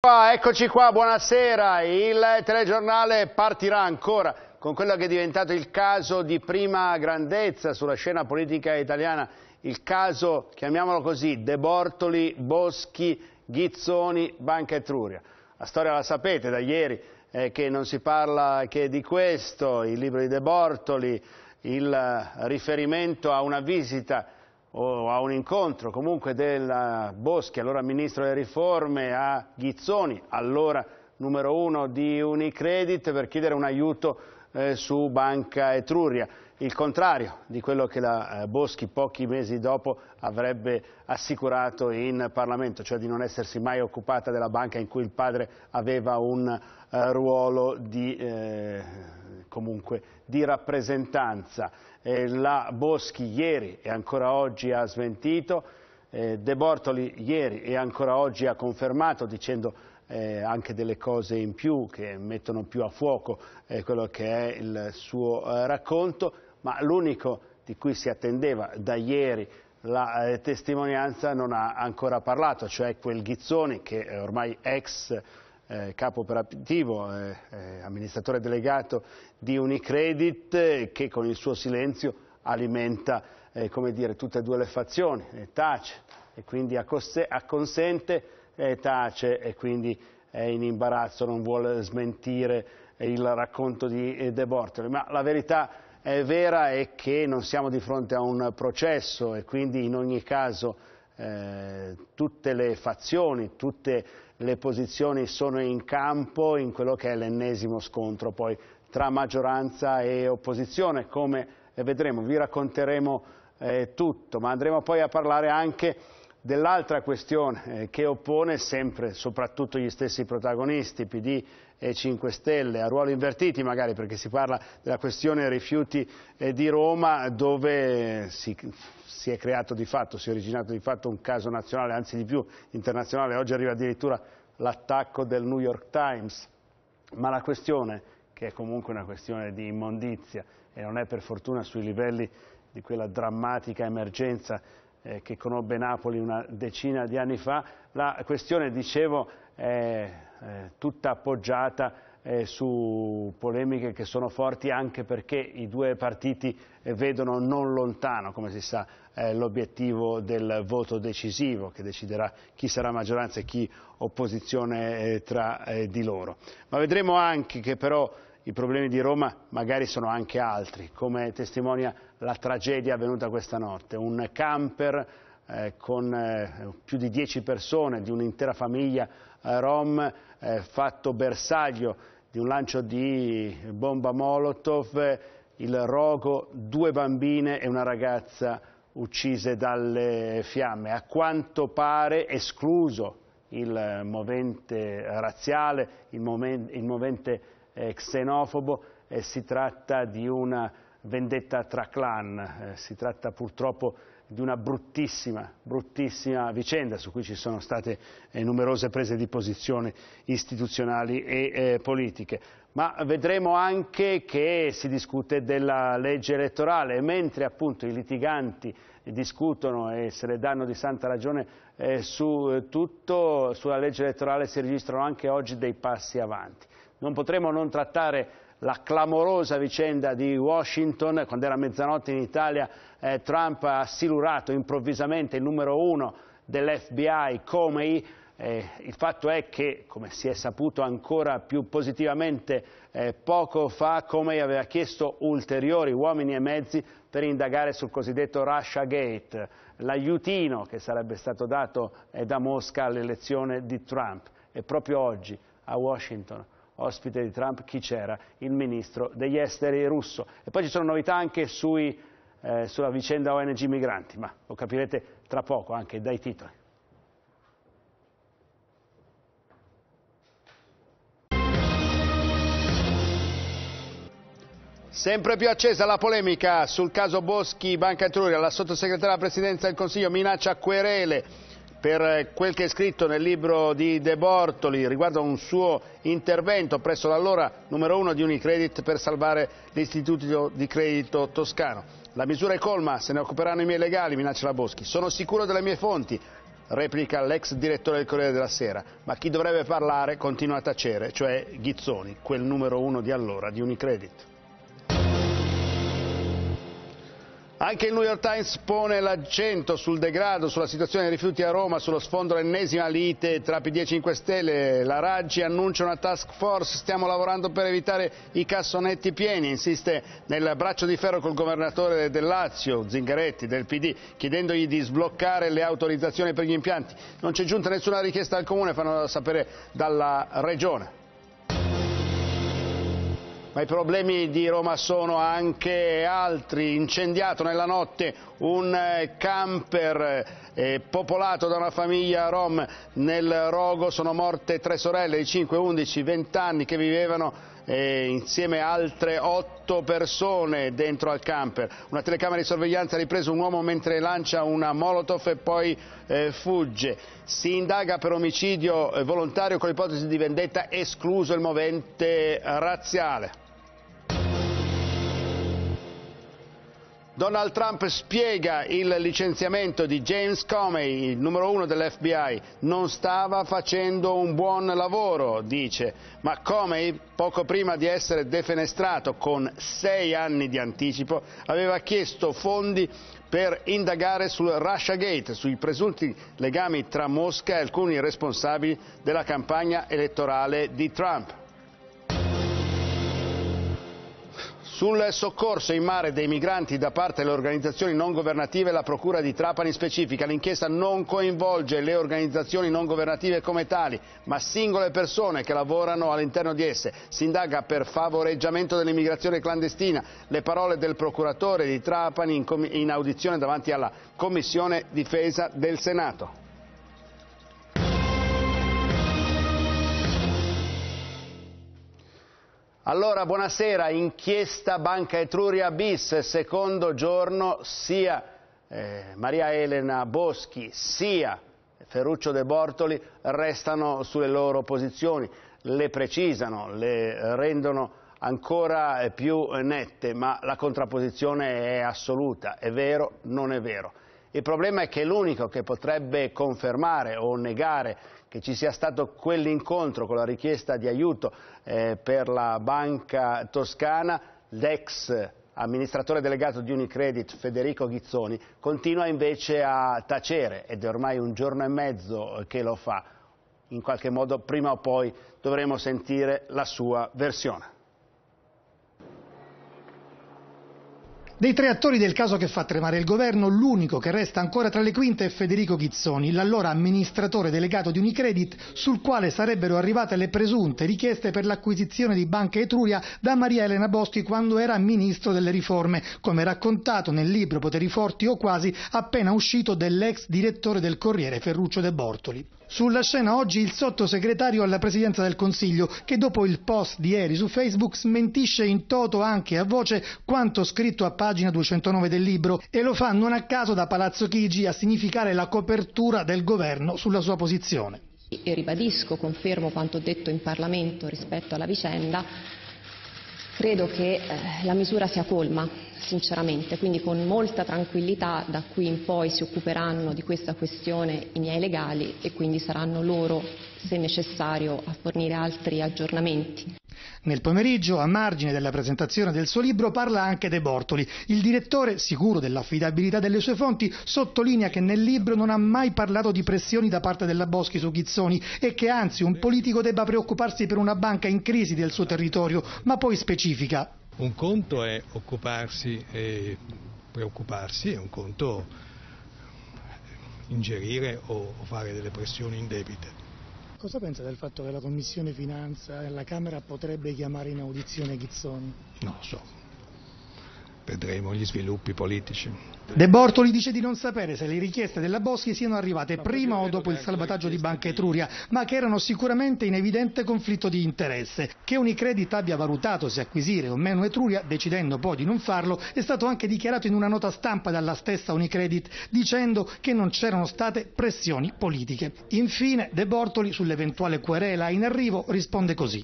Eccoci qua, buonasera, il telegiornale partirà ancora con quello che è diventato il caso di prima grandezza sulla scena politica italiana, il caso, chiamiamolo così, De Bortoli, Boschi, Ghizzoni, Banca Etruria. La storia la sapete da ieri eh, che non si parla che di questo, il libro di De Bortoli, il riferimento a una visita o a un incontro comunque del Boschi, allora ministro delle riforme, a Ghizzoni, allora numero uno di Unicredit, per chiedere un aiuto eh, su Banca Etruria il contrario di quello che la eh, Boschi pochi mesi dopo avrebbe assicurato in Parlamento, cioè di non essersi mai occupata della banca in cui il padre aveva un eh, ruolo di, eh, comunque, di rappresentanza. Eh, la Boschi ieri e ancora oggi ha smentito, eh, De Bortoli ieri e ancora oggi ha confermato dicendo eh, anche delle cose in più che mettono più a fuoco eh, quello che è il suo eh, racconto ma l'unico di cui si attendeva da ieri la eh, testimonianza non ha ancora parlato, cioè quel Ghizzoni che è eh, ormai ex eh, capo operativo, eh, eh, amministratore delegato di Unicredit, che con il suo silenzio alimenta eh, dire, tutte e due le fazioni, tace e quindi acconsente e tace e quindi è in imbarazzo, non vuole smentire il racconto di De Bortoli, ma la verità è vera è che non siamo di fronte a un processo e quindi in ogni caso eh, tutte le fazioni, tutte le posizioni sono in campo in quello che è l'ennesimo scontro poi tra maggioranza e opposizione, come vedremo, vi racconteremo eh, tutto, ma andremo poi a parlare anche dell'altra questione eh, che oppone sempre, soprattutto gli stessi protagonisti, PD e 5 Stelle, a ruoli invertiti magari, perché si parla della questione rifiuti eh, di Roma, dove si, si è creato di fatto, si è originato di fatto un caso nazionale, anzi di più internazionale, oggi arriva addirittura l'attacco del New York Times, ma la questione, che è comunque una questione di immondizia e non è per fortuna sui livelli di quella drammatica emergenza eh, che conobbe Napoli una decina di anni fa, la questione, dicevo, è eh, tutta appoggiata eh, su polemiche che sono forti anche perché i due partiti eh, vedono non lontano, come si sa, eh, l'obiettivo del voto decisivo che deciderà chi sarà maggioranza e chi opposizione eh, tra di loro. Ma vedremo anche che però i problemi di Roma magari sono anche altri, come testimonia la tragedia avvenuta questa notte. Un camper eh, con eh, più di 10 persone, di un'intera famiglia eh, rom, eh, fatto bersaglio di un lancio di bomba Molotov, il rogo, due bambine e una ragazza uccise dalle fiamme. A quanto pare escluso il movente razziale, il, momen, il movente eh, xenofobo, e si tratta di una vendetta tra clan, eh, si tratta purtroppo di una bruttissima, bruttissima vicenda su cui ci sono state eh, numerose prese di posizione istituzionali e eh, politiche ma vedremo anche che si discute della legge elettorale mentre appunto i litiganti discutono e se le danno di santa ragione eh, su tutto, sulla legge elettorale si registrano anche oggi dei passi avanti non potremo non trattare la clamorosa vicenda di Washington, quando era mezzanotte in Italia eh, Trump ha silurato improvvisamente il numero uno dell'FBI Comey, eh, il fatto è che, come si è saputo ancora più positivamente eh, poco fa, Comey aveva chiesto ulteriori uomini e mezzi per indagare sul cosiddetto Russia Gate, l'aiutino che sarebbe stato dato eh, da Mosca all'elezione di Trump. E proprio oggi a Washington ospite di Trump, chi c'era? Il ministro degli esteri russo. E poi ci sono novità anche sui, eh, sulla vicenda ONG migranti, ma lo capirete tra poco anche dai titoli. Sempre più accesa la polemica sul caso Boschi Banca Etruria, la sottosegretaria della presidenza del Consiglio minaccia querele per eh, quel che è scritto nel libro di De Bortoli riguardo a un suo intervento presso l'allora numero uno di Unicredit per salvare l'istituto di credito toscano. La misura è colma, se ne occuperanno i miei legali, minaccia la Boschi. Sono sicuro delle mie fonti, replica l'ex direttore del Corriere della Sera. Ma chi dovrebbe parlare continua a tacere, cioè Ghizzoni, quel numero uno di allora di Unicredit. Anche il New York Times pone l'accento sul degrado, sulla situazione dei rifiuti a Roma, sullo sfondo dell'ennesima lite tra PD e 5 Stelle. La Raggi annuncia una task force, stiamo lavorando per evitare i cassonetti pieni, insiste nel braccio di ferro col governatore del Lazio, Zingaretti, del PD, chiedendogli di sbloccare le autorizzazioni per gli impianti. Non c'è giunta nessuna richiesta al Comune, fanno sapere dalla Regione ma i problemi di Roma sono anche altri. Incendiato nella notte un eh, camper eh, popolato da una famiglia rom nel rogo, sono morte tre sorelle di 5, 11, 20 anni che vivevano eh, insieme a altre otto persone dentro al camper. Una telecamera di sorveglianza ha ripreso un uomo mentre lancia una molotov e poi eh, fugge. Si indaga per omicidio eh, volontario con l'ipotesi di vendetta escluso il movente razziale. Donald Trump spiega il licenziamento di James Comey, il numero uno dell'FBI, non stava facendo un buon lavoro, dice, ma Comey, poco prima di essere defenestrato con sei anni di anticipo, aveva chiesto fondi per indagare sul Russiagate, sui presunti legami tra Mosca e alcuni responsabili della campagna elettorale di Trump. Sul soccorso in mare dei migranti da parte delle organizzazioni non governative la Procura di Trapani specifica l'inchiesta non coinvolge le organizzazioni non governative come tali, ma singole persone che lavorano all'interno di esse. Si indaga per favoreggiamento dell'immigrazione clandestina. Le parole del procuratore di Trapani in audizione davanti alla Commissione Difesa del Senato. Allora, buonasera, inchiesta Banca Etruria bis, secondo giorno, sia eh, Maria Elena Boschi sia Ferruccio De Bortoli restano sulle loro posizioni, le precisano, le rendono ancora eh, più nette, ma la contrapposizione è assoluta, è vero, non è vero. Il problema è che l'unico che potrebbe confermare o negare che ci sia stato quell'incontro con la richiesta di aiuto eh, per la banca toscana, l'ex amministratore delegato di Unicredit Federico Ghizzoni continua invece a tacere ed è ormai un giorno e mezzo che lo fa. In qualche modo prima o poi dovremo sentire la sua versione. Dei tre attori del caso che fa tremare il governo, l'unico che resta ancora tra le quinte è Federico Ghizzoni, l'allora amministratore delegato di Unicredit, sul quale sarebbero arrivate le presunte richieste per l'acquisizione di Banca Etruria da Maria Elena Boschi quando era ministro delle riforme, come raccontato nel libro Poteri Forti o quasi appena uscito dell'ex direttore del Corriere Ferruccio De Bortoli. Sulla scena oggi il sottosegretario alla Presidenza del Consiglio che dopo il post di ieri su Facebook smentisce in toto anche a voce quanto scritto a pagina 209 del libro e lo fa non a caso da Palazzo Chigi a significare la copertura del governo sulla sua posizione. E ribadisco, confermo quanto detto in Parlamento rispetto alla vicenda, Credo che eh, la misura sia colma, sinceramente, quindi con molta tranquillità da qui in poi si occuperanno di questa questione i miei legali e quindi saranno loro, se necessario, a fornire altri aggiornamenti. Nel pomeriggio, a margine della presentazione del suo libro, parla anche De Bortoli. Il direttore, sicuro dell'affidabilità delle sue fonti, sottolinea che nel libro non ha mai parlato di pressioni da parte della Boschi su Ghizzoni e che anzi un politico debba preoccuparsi per una banca in crisi del suo territorio, ma poi specifica. Un conto è occuparsi e preoccuparsi, è un conto ingerire o fare delle pressioni indebite. Cosa pensa del fatto che la Commissione Finanza e la Camera potrebbe chiamare in audizione Ghizzoni? Non lo so, vedremo gli sviluppi politici. De Bortoli dice di non sapere se le richieste della Boschi siano arrivate prima o dopo il salvataggio di Banca Etruria, ma che erano sicuramente in evidente conflitto di interesse. Che Unicredit abbia valutato se acquisire o meno Etruria, decidendo poi di non farlo, è stato anche dichiarato in una nota stampa dalla stessa Unicredit, dicendo che non c'erano state pressioni politiche. Infine, De Bortoli sull'eventuale querela in arrivo risponde così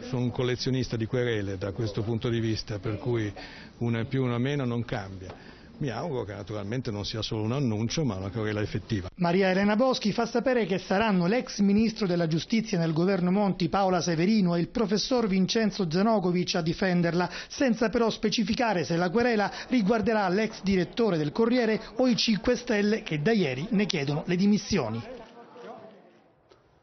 sono un collezionista di querele da questo punto di vista, per cui una più una meno non cambia. Mi auguro che naturalmente non sia solo un annuncio, ma una querela effettiva. Maria Elena Boschi fa sapere che saranno l'ex ministro della giustizia nel governo Monti Paola Severino e il professor Vincenzo Zanogovic a difenderla, senza però specificare se la querela riguarderà l'ex direttore del Corriere o i 5 Stelle che da ieri ne chiedono le dimissioni.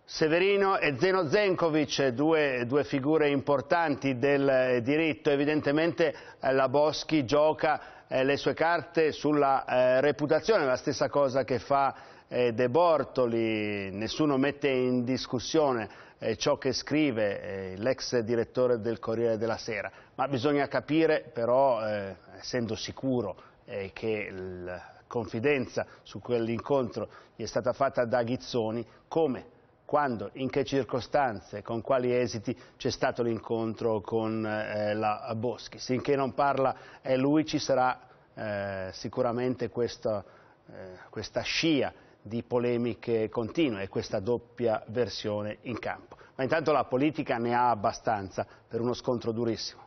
Severino e Zeno Zenkovic, due, due, figure importanti del eh, diritto, evidentemente eh, la Boschi gioca eh, le sue carte sulla eh, reputazione, la stessa cosa che fa eh, De Bortoli, nessuno mette in discussione eh, ciò che scrive l'ex direttore del Corriere della Sera, ma bisogna capire però, essendo sicuro che il confidenza su quell'incontro gli è stata fatta da Ghizzoni, come quando, in che circostanze, con quali esiti c'è stato l'incontro con eh, la Boschi. Sinché non parla eh, lui ci sarà eh, sicuramente questa, eh, questa scia di polemiche continue e questa doppia versione in campo. Ma intanto la politica ne ha abbastanza per uno scontro durissimo.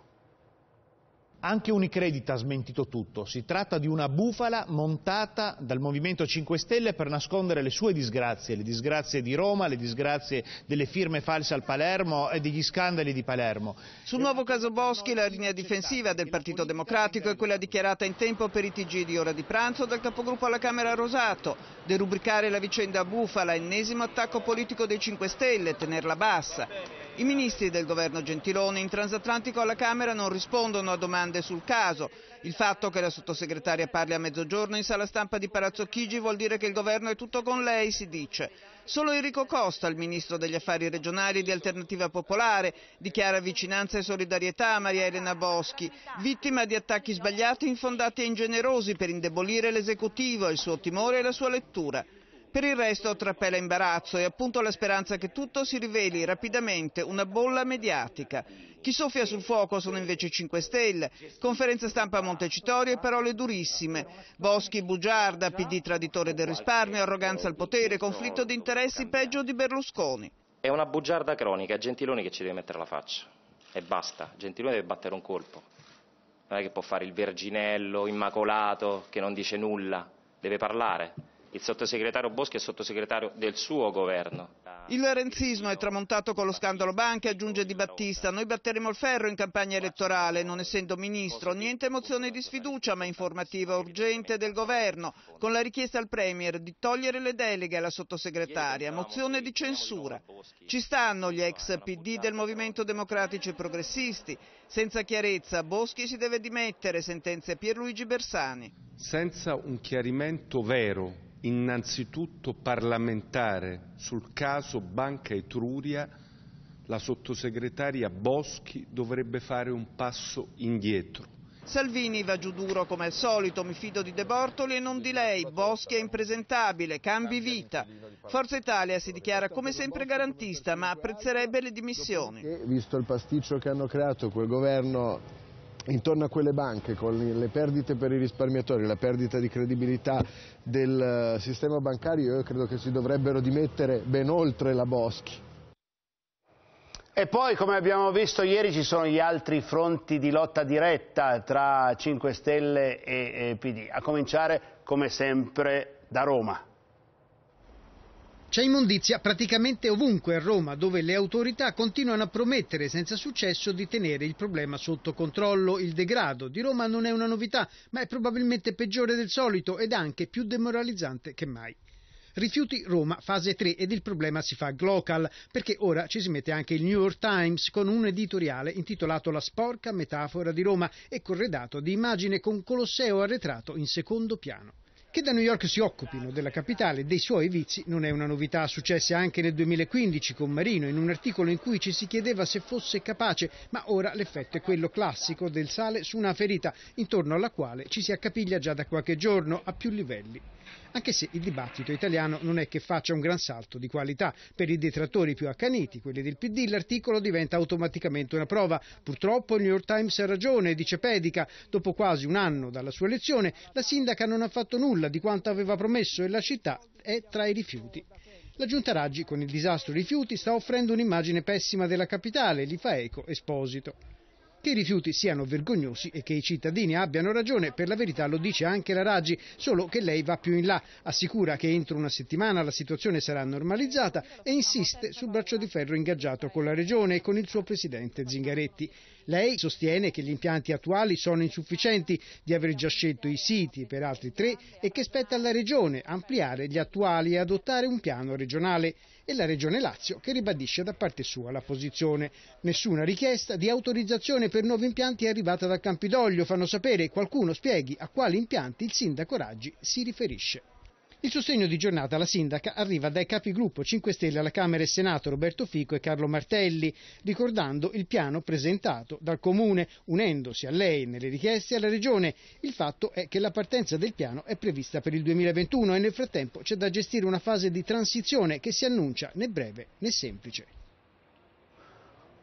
Anche Unicredit ha smentito tutto, si tratta di una bufala montata dal Movimento 5 Stelle per nascondere le sue disgrazie, le disgrazie di Roma, le disgrazie delle firme false al Palermo e degli scandali di Palermo. Sul nuovo caso Boschi la linea difensiva del Partito Democratico è quella dichiarata in tempo per i TG di ora di pranzo dal capogruppo alla Camera Rosato, derubricare la vicenda bufala, ennesimo attacco politico dei 5 Stelle, tenerla bassa. I ministri del governo Gentiloni in transatlantico alla Camera non rispondono a domande sul caso. Il fatto che la sottosegretaria parli a mezzogiorno in sala stampa di Palazzo Chigi vuol dire che il governo è tutto con lei, si dice. Solo Enrico Costa, il ministro degli affari regionali di Alternativa Popolare, dichiara vicinanza e solidarietà a Maria Elena Boschi, vittima di attacchi sbagliati, infondati e ingenerosi per indebolire l'esecutivo, il suo timore e la sua lettura. Per il resto trapela imbarazzo e appunto la speranza che tutto si riveli rapidamente una bolla mediatica. Chi soffia sul fuoco sono invece 5 Stelle, conferenza stampa a Montecitorio e parole durissime. Boschi bugiarda, PD traditore del risparmio, arroganza al potere, conflitto di interessi peggio di Berlusconi. È una bugiarda cronica, è Gentiloni che ci deve mettere la faccia. E basta, Gentiloni deve battere un colpo. Non è che può fare il verginello, immacolato, che non dice nulla, deve parlare il sottosegretario Boschi è sottosegretario del suo governo. Il renzismo è tramontato con lo scandalo banche, aggiunge Di Battista. Noi batteremo il ferro in campagna elettorale, non essendo ministro. Niente mozione di sfiducia, ma informativa urgente del governo, con la richiesta al Premier di togliere le deleghe alla sottosegretaria, mozione di censura. Ci stanno gli ex PD del Movimento Democratici e Progressisti. Senza chiarezza, Boschi si deve dimettere, sentenze Pierluigi Bersani. Senza un chiarimento vero innanzitutto parlamentare sul caso Banca Etruria, la sottosegretaria Boschi dovrebbe fare un passo indietro. Salvini va giù duro come al solito, mi fido di De Bortoli e non di lei, Boschi è impresentabile, cambi vita. Forza Italia si dichiara come sempre garantista, ma apprezzerebbe le dimissioni. visto il pasticcio che hanno creato quel governo intorno a quelle banche con le perdite per i risparmiatori, la perdita di credibilità del eh, sistema bancario, io credo che si dovrebbero dimettere ben oltre la Boschi. E poi, come abbiamo visto ieri, ci sono gli altri fronti di lotta diretta tra 5 Stelle e PD, a cominciare, come sempre, da Roma. C'è immondizia praticamente ovunque a Roma, dove le autorità continuano a promettere senza successo di tenere il problema sotto controllo. Il degrado di Roma non è una novità, ma è probabilmente peggiore del solito ed anche più demoralizzante che mai. Rifiuti Roma fase 3 ed il problema si fa glocal, perché ora ci si mette anche il New York Times con un editoriale intitolato La sporca metafora di Roma e corredato di immagine con Colosseo arretrato in secondo piano. Che da New York si occupino della capitale e dei suoi vizi non è una novità, successe anche nel 2015 con Marino in un articolo in cui ci si chiedeva se fosse capace, ma ora l'effetto è quello classico del sale su una ferita intorno alla quale ci si accapiglia già da qualche giorno a più livelli anche se il dibattito italiano non è che faccia un gran salto di qualità. Per i detrattori più accaniti, quelli del PD, l'articolo diventa automaticamente una prova. Purtroppo il New York Times ha ragione, dice Pedica, dopo quasi un anno dalla sua elezione la sindaca non ha fatto nulla di quanto aveva promesso e la città è tra i rifiuti. La giunta Raggi, con il disastro rifiuti, sta offrendo un'immagine pessima della capitale, gli fa eco Esposito. Che i rifiuti siano vergognosi e che i cittadini abbiano ragione, per la verità lo dice anche la Raggi, solo che lei va più in là, assicura che entro una settimana la situazione sarà normalizzata e insiste sul braccio di ferro ingaggiato con la Regione e con il suo presidente Zingaretti. Lei sostiene che gli impianti attuali sono insufficienti, di aver già scelto i siti per altri tre e che spetta alla Regione ampliare gli attuali e adottare un piano regionale. E la Regione Lazio che ribadisce da parte sua la posizione. Nessuna richiesta di autorizzazione per nuovi impianti è arrivata da Campidoglio, fanno sapere. Qualcuno spieghi a quali impianti il sindaco Raggi si riferisce. Il sostegno di giornata alla sindaca arriva dai capigruppo 5 Stelle alla Camera e Senato Roberto Fico e Carlo Martelli, ricordando il piano presentato dal Comune, unendosi a lei nelle richieste alla Regione. Il fatto è che la partenza del piano è prevista per il 2021 e nel frattempo c'è da gestire una fase di transizione che si annuncia né breve né semplice.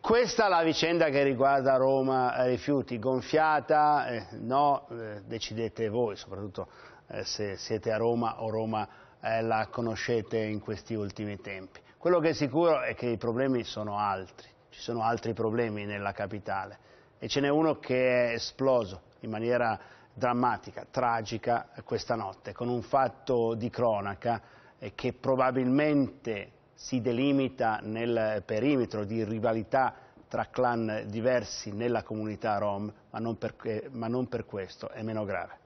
Questa è la vicenda che riguarda Roma rifiuti, gonfiata, eh, no, eh, decidete voi, soprattutto eh, se siete a Roma o Roma eh, la conoscete in questi ultimi tempi. Quello che è sicuro è che i problemi sono altri, ci sono altri problemi nella capitale e ce n'è uno che è esploso in maniera drammatica, tragica eh, questa notte, con un fatto di cronaca che probabilmente si delimita nel perimetro di rivalità tra clan diversi nella comunità rom, ma non per, ma non per questo è meno grave.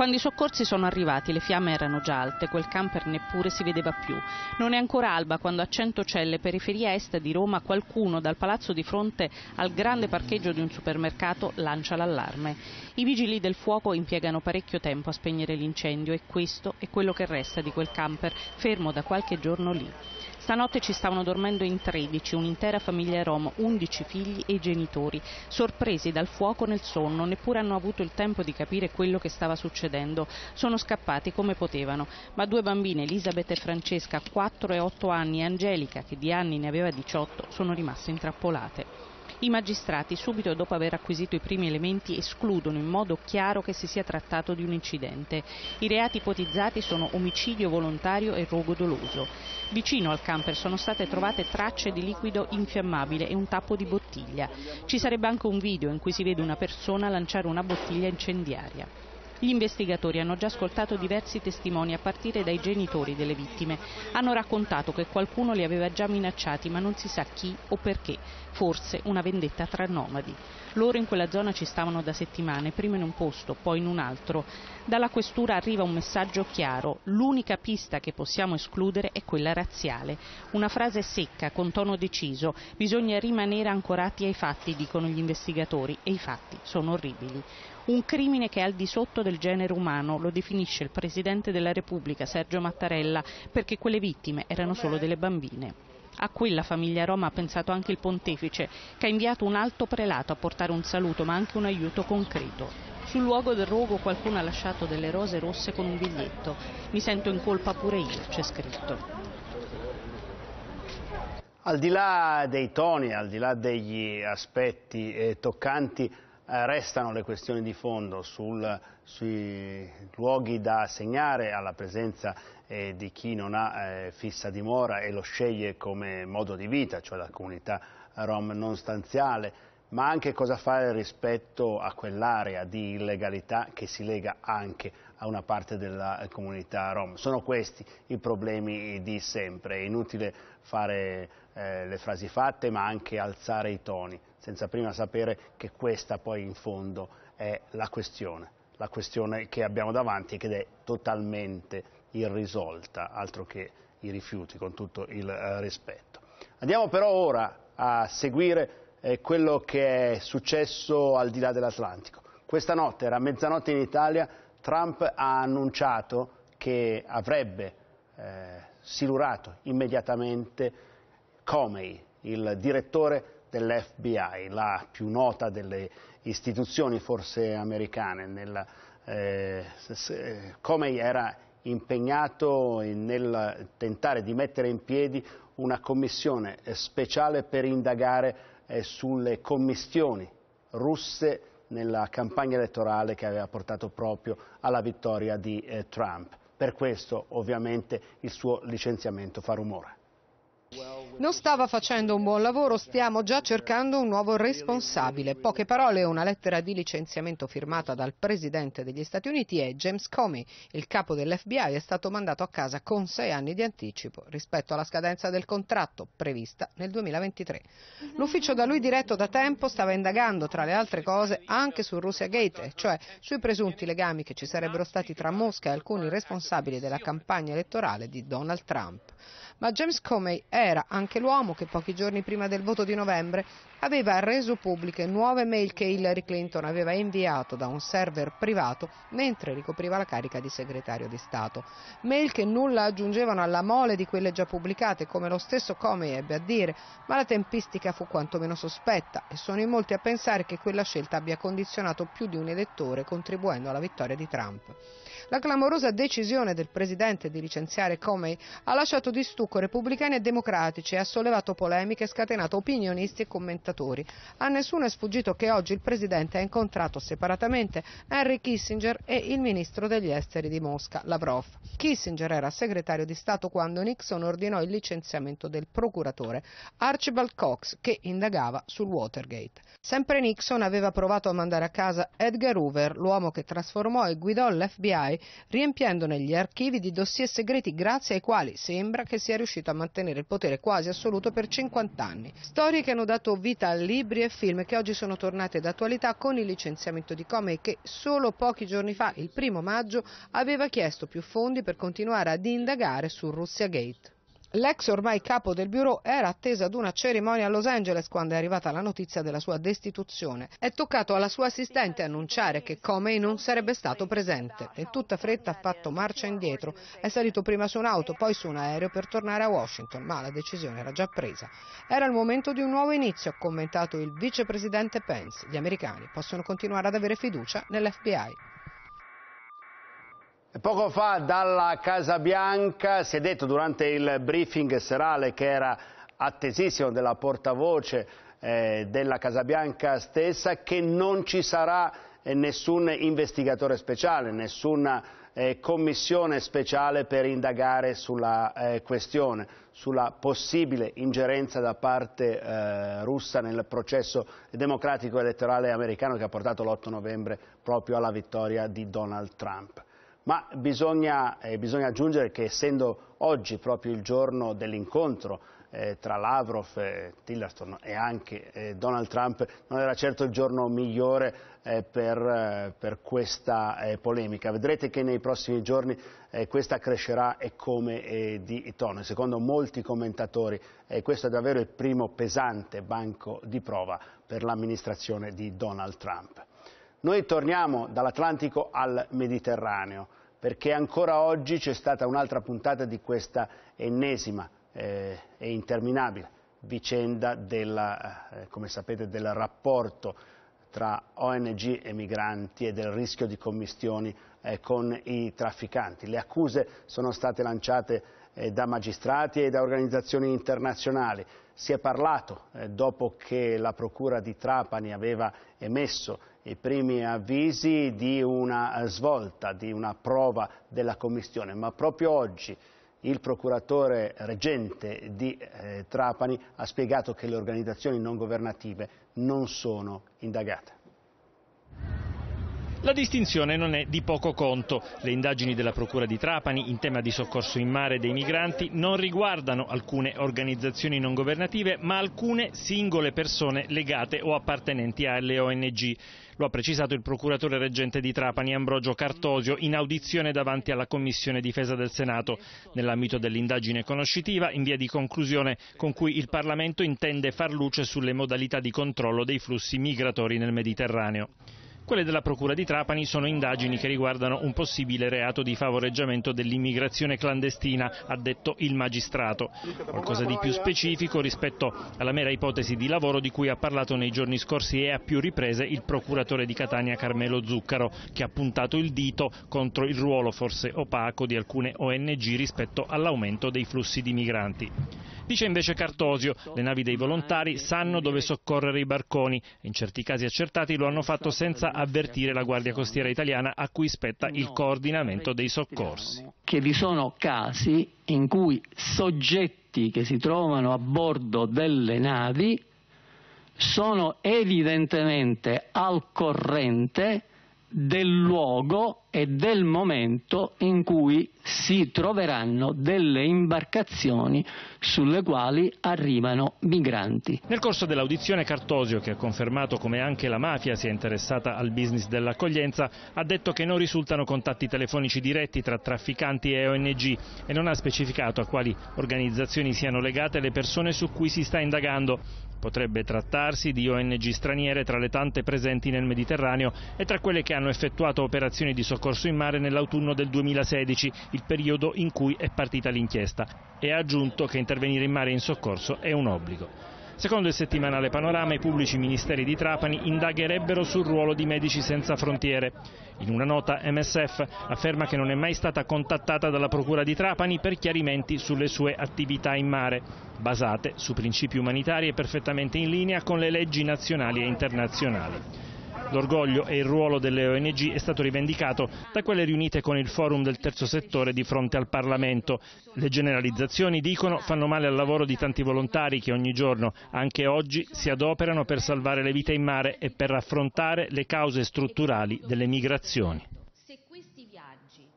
Quando i soccorsi sono arrivati le fiamme erano già alte, quel camper neppure si vedeva più. Non è ancora alba quando a celle periferia est di Roma, qualcuno dal palazzo di fronte al grande parcheggio di un supermercato lancia l'allarme. I vigili del fuoco impiegano parecchio tempo a spegnere l'incendio e questo è quello che resta di quel camper fermo da qualche giorno lì. Stanotte ci stavano dormendo in 13, un'intera famiglia rom, 11 figli e genitori, sorpresi dal fuoco nel sonno, neppure hanno avuto il tempo di capire quello che stava succedendo. Sono scappati come potevano, ma due bambine, Elisabeth e Francesca, 4 e 8 anni, e Angelica, che di anni ne aveva 18, sono rimaste intrappolate. I magistrati, subito dopo aver acquisito i primi elementi, escludono in modo chiaro che si sia trattato di un incidente. I reati ipotizzati sono omicidio volontario e rogo doloso. Vicino al camper sono state trovate tracce di liquido infiammabile e un tappo di bottiglia. Ci sarebbe anche un video in cui si vede una persona lanciare una bottiglia incendiaria. Gli investigatori hanno già ascoltato diversi testimoni a partire dai genitori delle vittime. Hanno raccontato che qualcuno li aveva già minacciati ma non si sa chi o perché, forse una vendetta tra nomadi. Loro in quella zona ci stavano da settimane, prima in un posto, poi in un altro. Dalla questura arriva un messaggio chiaro, l'unica pista che possiamo escludere è quella razziale. Una frase secca, con tono deciso, bisogna rimanere ancorati ai fatti, dicono gli investigatori, e i fatti sono orribili un crimine che è al di sotto del genere umano, lo definisce il Presidente della Repubblica Sergio Mattarella, perché quelle vittime erano solo delle bambine. A quella famiglia Roma ha pensato anche il pontefice, che ha inviato un alto prelato a portare un saluto ma anche un aiuto concreto. Sul luogo del rogo qualcuno ha lasciato delle rose rosse con un biglietto. Mi sento in colpa pure io, c'è scritto. Al di là dei toni, al di là degli aspetti eh, toccanti, eh, restano le questioni di fondo sul, sui luoghi da assegnare alla presenza eh, di chi non ha eh, fissa dimora e lo sceglie come modo di vita, cioè la comunità rom non stanziale, ma anche cosa fare rispetto a quell'area di illegalità che si lega anche a una parte della eh, comunità rom. Sono questi i problemi di sempre, è inutile fare eh, le frasi fatte ma anche alzare i toni senza prima sapere che questa poi in fondo è la questione, la questione che abbiamo davanti ed è totalmente irrisolta, altro che i rifiuti con tutto il eh, rispetto. Andiamo però ora a seguire eh, quello che è successo al di là dell'Atlantico. Questa notte, era mezzanotte in Italia, Trump ha annunciato che avrebbe eh, silurato immediatamente Comey, il direttore dell'FBI, la più nota delle istituzioni forse americane. Nel, eh, Comey era impegnato nel tentare di mettere in piedi una commissione speciale per indagare eh, sulle commissioni russe nella campagna elettorale che aveva portato proprio alla vittoria di eh, Trump. Per questo ovviamente il suo licenziamento fa rumore. Non stava facendo un buon lavoro, stiamo già cercando un nuovo responsabile. Poche parole, una lettera di licenziamento firmata dal presidente degli Stati Uniti e James Comey, il capo dell'FBI, è stato mandato a casa con sei anni di anticipo rispetto alla scadenza del contratto prevista nel 2023. L'ufficio da lui diretto da tempo stava indagando, tra le altre cose, anche su Russia Gate, cioè sui presunti legami che ci sarebbero stati tra Mosca e alcuni responsabili della campagna elettorale di Donald Trump ma James Comey era anche l'uomo che pochi giorni prima del voto di novembre aveva reso pubbliche nuove mail che Hillary Clinton aveva inviato da un server privato mentre ricopriva la carica di segretario di Stato. Mail che nulla aggiungevano alla mole di quelle già pubblicate, come lo stesso Comey ebbe a dire, ma la tempistica fu quantomeno sospetta e sono in molti a pensare che quella scelta abbia condizionato più di un elettore contribuendo alla vittoria di Trump. La clamorosa decisione del presidente di licenziare Comey ha lasciato di stucco repubblicani e democratici e ha sollevato polemiche e scatenato opinionisti e commentatori. A nessuno è sfuggito che oggi il presidente ha incontrato separatamente Henry Kissinger e il ministro degli esteri di Mosca, Lavrov. Kissinger era segretario di Stato quando Nixon ordinò il licenziamento del procuratore Archibald Cox che indagava sul Watergate. Sempre Nixon aveva provato a mandare a casa Edgar Hoover, l'uomo che trasformò e guidò l'FBI riempiendone gli archivi di dossier segreti grazie ai quali sembra che sia riuscito a mantenere il potere quasi assoluto per 50 anni. Storie che hanno dato vita a libri e film che oggi sono tornate d'attualità con il licenziamento di Comey che solo pochi giorni fa, il primo maggio, aveva chiesto più fondi per continuare ad indagare su Russia Gate. L'ex ormai capo del bureau era attesa ad una cerimonia a Los Angeles quando è arrivata la notizia della sua destituzione. È toccato alla sua assistente annunciare che Comey non sarebbe stato presente. In tutta fretta ha fatto marcia indietro, è salito prima su un'auto, poi su un aereo per tornare a Washington, ma la decisione era già presa. Era il momento di un nuovo inizio, ha commentato il vicepresidente Pence. Gli americani possono continuare ad avere fiducia nell'FBI. Poco fa dalla Casa Bianca si è detto durante il briefing serale che era attesissimo della portavoce eh, della Casa Bianca stessa che non ci sarà eh, nessun investigatore speciale, nessuna eh, commissione speciale per indagare sulla eh, questione, sulla possibile ingerenza da parte eh, russa nel processo democratico elettorale americano che ha portato l'8 novembre proprio alla vittoria di Donald Trump ma bisogna, eh, bisogna aggiungere che essendo oggi proprio il giorno dell'incontro eh, tra Lavrov, eh, Tillerson e anche eh, Donald Trump non era certo il giorno migliore eh, per, eh, per, questa eh, polemica. Vedrete che nei prossimi giorni questa crescerà e come di tono. Secondo molti commentatori questo è davvero il primo pesante banco di prova per l'amministrazione di Donald Trump. Noi torniamo dall'Atlantico al Mediterraneo perché ancora oggi c'è stata un'altra puntata di questa ennesima eh, e interminabile vicenda della, eh, come sapete, del rapporto tra ONG e migranti e del rischio di commistioni eh, con i trafficanti. Le accuse sono state lanciate eh, da magistrati e da organizzazioni internazionali. Si è parlato, eh, dopo che la Procura di Trapani aveva emesso i primi avvisi di una eh, svolta, di una prova della Commissione, ma proprio oggi il procuratore reggente di eh, Trapani ha spiegato che le organizzazioni non governative non sono indagate. La distinzione non è di poco conto. Le indagini della Procura di Trapani in tema di soccorso in mare dei migranti non riguardano alcune organizzazioni non governative, ma alcune singole persone legate o appartenenti alle ONG. Lo ha precisato il procuratore reggente di Trapani Ambrogio Cartosio in audizione davanti alla Commissione Difesa del Senato, nell'ambito dell'indagine conoscitiva in via di conclusione con cui il Parlamento intende far luce sulle modalità di controllo dei flussi migratori nel Mediterraneo. Quelle della Procura di Trapani sono indagini che riguardano un possibile reato di favoreggiamento dell'immigrazione clandestina, ha detto il magistrato. Qualcosa di più specifico rispetto alla mera ipotesi di lavoro di cui ha parlato nei giorni scorsi e a più riprese il procuratore di Catania Carmelo Zuccaro, che ha puntato il dito contro il ruolo forse opaco di alcune ONG rispetto all'aumento dei flussi di migranti. Dice invece Cartosio, le navi dei volontari sanno dove soccorrere i barconi, in certi casi accertati lo hanno fatto senza avvertire la Guardia Costiera italiana a cui spetta il coordinamento dei soccorsi. Che vi sono casi in cui soggetti che si trovano a bordo delle navi sono evidentemente al corrente del luogo e del momento in cui si troveranno delle imbarcazioni sulle quali arrivano migranti. Nel corso dell'audizione Cartosio, che ha confermato come anche la mafia sia interessata al business dell'accoglienza, ha detto che non risultano contatti telefonici diretti tra trafficanti e ONG e non ha specificato a quali organizzazioni siano legate le persone su cui si sta indagando. Potrebbe trattarsi di ONG straniere tra le tante presenti nel Mediterraneo e tra quelle che hanno effettuato operazioni di soccorso in mare nell'autunno del 2016, il periodo in cui è partita l'inchiesta, e ha aggiunto che intervenire in mare in soccorso è un obbligo. Secondo il settimanale Panorama, i pubblici ministeri di Trapani indagherebbero sul ruolo di Medici Senza Frontiere. In una nota MSF afferma che non è mai stata contattata dalla Procura di Trapani per chiarimenti sulle sue attività in mare, basate su principi umanitari e perfettamente in linea con le leggi nazionali e internazionali. L'orgoglio e il ruolo delle ONG è stato rivendicato da quelle riunite con il forum del terzo settore di fronte al Parlamento. Le generalizzazioni, dicono, fanno male al lavoro di tanti volontari che ogni giorno, anche oggi, si adoperano per salvare le vite in mare e per affrontare le cause strutturali delle migrazioni.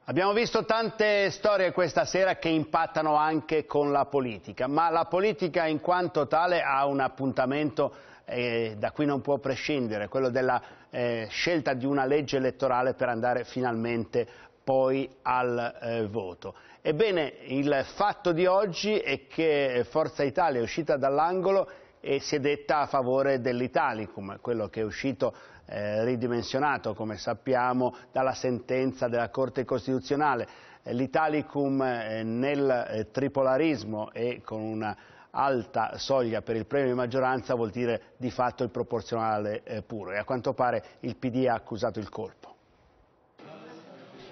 Abbiamo visto tante storie questa sera che impattano anche con la politica, ma la politica in quanto tale ha un appuntamento eh, da cui non può prescindere, quello della eh, scelta di una legge elettorale per andare finalmente poi al eh, voto. Ebbene, il fatto di oggi è che Forza Italia è uscita dall'angolo e si è detta a favore dell'Italicum, quello che è uscito eh, ridimensionato, come sappiamo, dalla sentenza della Corte Costituzionale. L'Italicum eh, nel eh, tripolarismo e con una alta soglia per il premio di maggioranza vuol dire di fatto il proporzionale eh, puro e a quanto pare il PD ha accusato il colpo.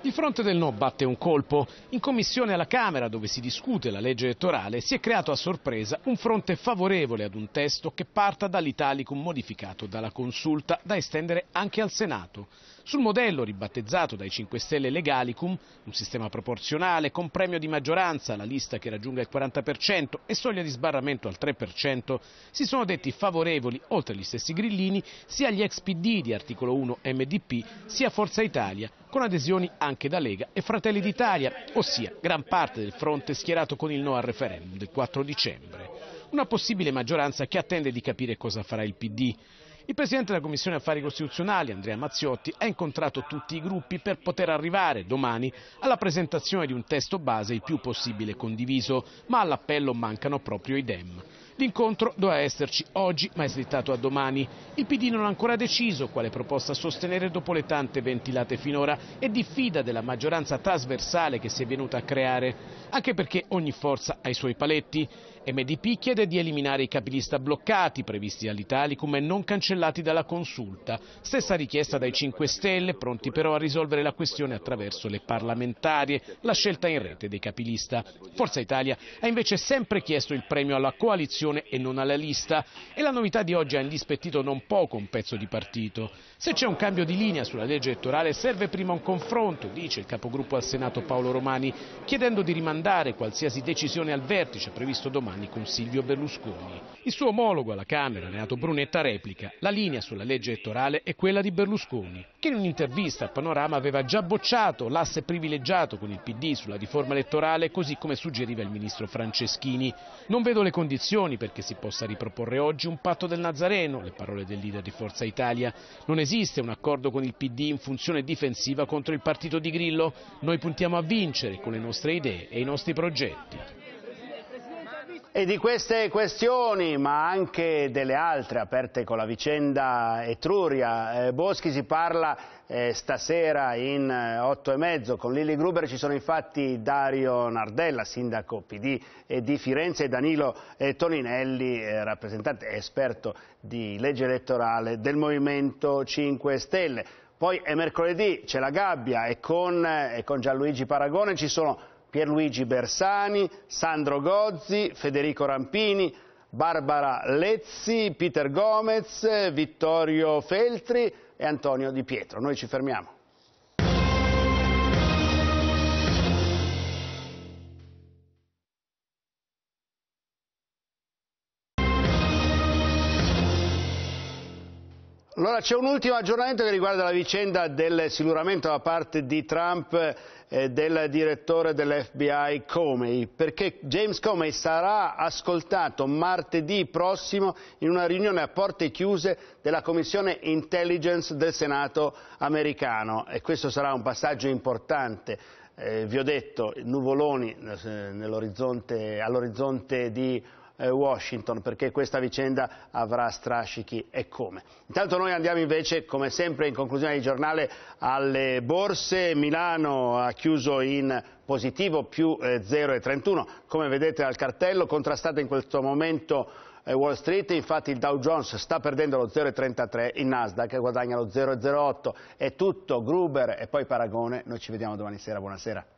Il fronte del no batte un colpo. In commissione alla Camera, dove si discute la legge elettorale, si è creato a sorpresa un fronte favorevole ad un testo che parta dall'Italicum modificato dalla consulta da estendere anche al Senato. Sul modello ribattezzato dai 5 Stelle Legalicum, un sistema proporzionale con premio di maggioranza alla lista che raggiunga il 40% e soglia di sbarramento al 3%, si sono detti favorevoli, oltre agli stessi grillini, sia gli ex PD di articolo 1 MDP, sia Forza Italia con adesioni anche da Lega e Fratelli d'Italia, ossia gran parte del fronte schierato con il no al referendum del 4 dicembre. Una possibile maggioranza che attende di capire cosa farà il PD. Il Presidente della Commissione Affari Costituzionali, Andrea Mazziotti, ha incontrato tutti i gruppi per poter arrivare domani alla presentazione di un testo base il più possibile condiviso, ma all'appello mancano proprio i DEM. L'incontro doveva esserci oggi, ma è slittato a domani. Il PD non ha ancora deciso quale proposta sostenere dopo le tante ventilate finora e diffida della maggioranza trasversale che si è venuta a creare, anche perché ogni forza ha i suoi paletti. MDP chiede di eliminare i capilista bloccati previsti dall'Italicum e non cancellati dalla consulta. Stessa richiesta dai 5 Stelle, pronti però a risolvere la questione attraverso le parlamentarie, la scelta in rete dei capilista. Forza Italia ha invece sempre chiesto il premio alla coalizione e non alla lista e la novità di oggi ha indispettito non poco un pezzo di partito. Se c'è un cambio di linea sulla legge elettorale serve prima un confronto, dice il capogruppo al Senato Paolo Romani, chiedendo di rimandare qualsiasi decisione al vertice previsto domani domani con Silvio Berlusconi. Il suo omologo alla Camera, Renato Brunetta, replica la linea sulla legge elettorale è quella di Berlusconi, che in un'intervista a Panorama aveva già bocciato l'asse privilegiato con il PD sulla riforma elettorale, così come suggeriva il ministro Franceschini. Non vedo le condizioni perché si possa riproporre oggi un patto del Nazareno, le parole del leader di Forza Italia. Non esiste un accordo con il PD in funzione difensiva contro il partito di Grillo. Noi puntiamo a vincere con le nostre idee e i nostri progetti. E di queste questioni, ma anche delle altre aperte con la vicenda Etruria, eh, Boschi si parla eh, stasera in eh, 8 e mezzo. Con Lilli Gruber ci sono infatti Dario Nardella, sindaco PD eh, di Firenze, e Danilo eh, Toninelli, eh, rappresentante esperto di legge elettorale del Movimento 5 Stelle. Poi è mercoledì, c'è la gabbia e con, e con Gianluigi Paragone ci sono Pierluigi Bersani, Sandro Gozzi, Federico Rampini, Barbara Lezzi, Peter Gomez, Vittorio Feltri e Antonio Di Pietro. Noi ci fermiamo. Allora c'è un ultimo aggiornamento che riguarda la vicenda del siluramento da parte di Trump eh, del direttore dell'FBI Comey, perché James Comey sarà ascoltato martedì prossimo in una riunione a porte chiuse della Commissione Intelligence del Senato americano e questo sarà un passaggio importante. Eh, vi ho detto, nuvoloni eh, all'orizzonte di eh, Washington perché questa vicenda avrà strascichi e come. Intanto noi andiamo invece come sempre in conclusione di giornale alle borse. Milano ha chiuso in positivo più 0,31 eh, come vedete dal cartello contrastate in questo momento eh, Wall Street, infatti il Dow Jones sta perdendo lo 0,33, il Nasdaq guadagna lo 0,08, è tutto, Gruber e poi Paragone, noi ci vediamo domani sera, buonasera.